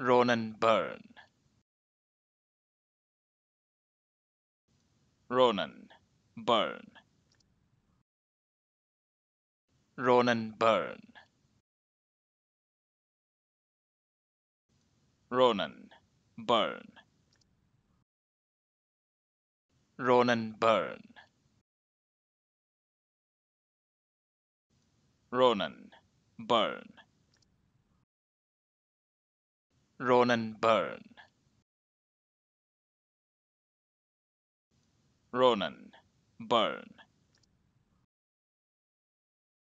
Ronan Byrne. Ronan Byrne. Ronan Byrne. Ronan Byrne. Ronan Byrne. Ronan Byrne. Ronan Byrne. Ronan Byrne.